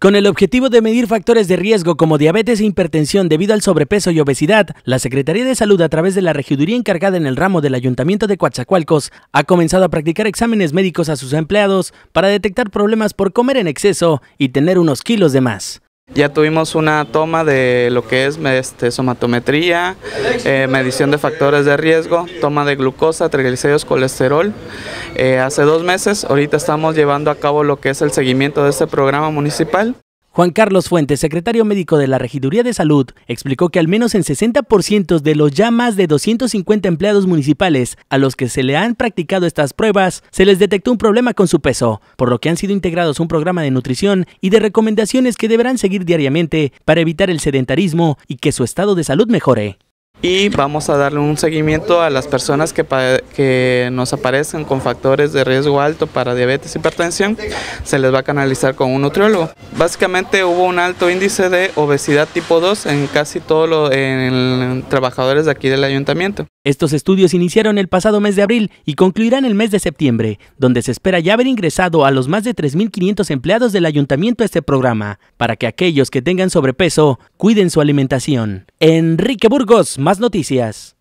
Con el objetivo de medir factores de riesgo como diabetes e hipertensión debido al sobrepeso y obesidad, la Secretaría de Salud a través de la regiduría encargada en el ramo del Ayuntamiento de Coatzacoalcos ha comenzado a practicar exámenes médicos a sus empleados para detectar problemas por comer en exceso y tener unos kilos de más. Ya tuvimos una toma de lo que es este, somatometría, eh, medición de factores de riesgo, toma de glucosa, triglicéridos, colesterol. Eh, hace dos meses, ahorita estamos llevando a cabo lo que es el seguimiento de este programa municipal. Juan Carlos Fuentes, secretario médico de la Regiduría de Salud, explicó que al menos en 60% de los ya más de 250 empleados municipales a los que se le han practicado estas pruebas, se les detectó un problema con su peso, por lo que han sido integrados un programa de nutrición y de recomendaciones que deberán seguir diariamente para evitar el sedentarismo y que su estado de salud mejore y vamos a darle un seguimiento a las personas que, que nos aparecen con factores de riesgo alto para diabetes y hipertensión, se les va a canalizar con un nutriólogo. Básicamente hubo un alto índice de obesidad tipo 2 en casi todos los trabajadores de aquí del ayuntamiento. Estos estudios iniciaron el pasado mes de abril y concluirán el mes de septiembre, donde se espera ya haber ingresado a los más de 3.500 empleados del ayuntamiento a este programa, para que aquellos que tengan sobrepeso cuiden su alimentación. Enrique Burgos, más noticias.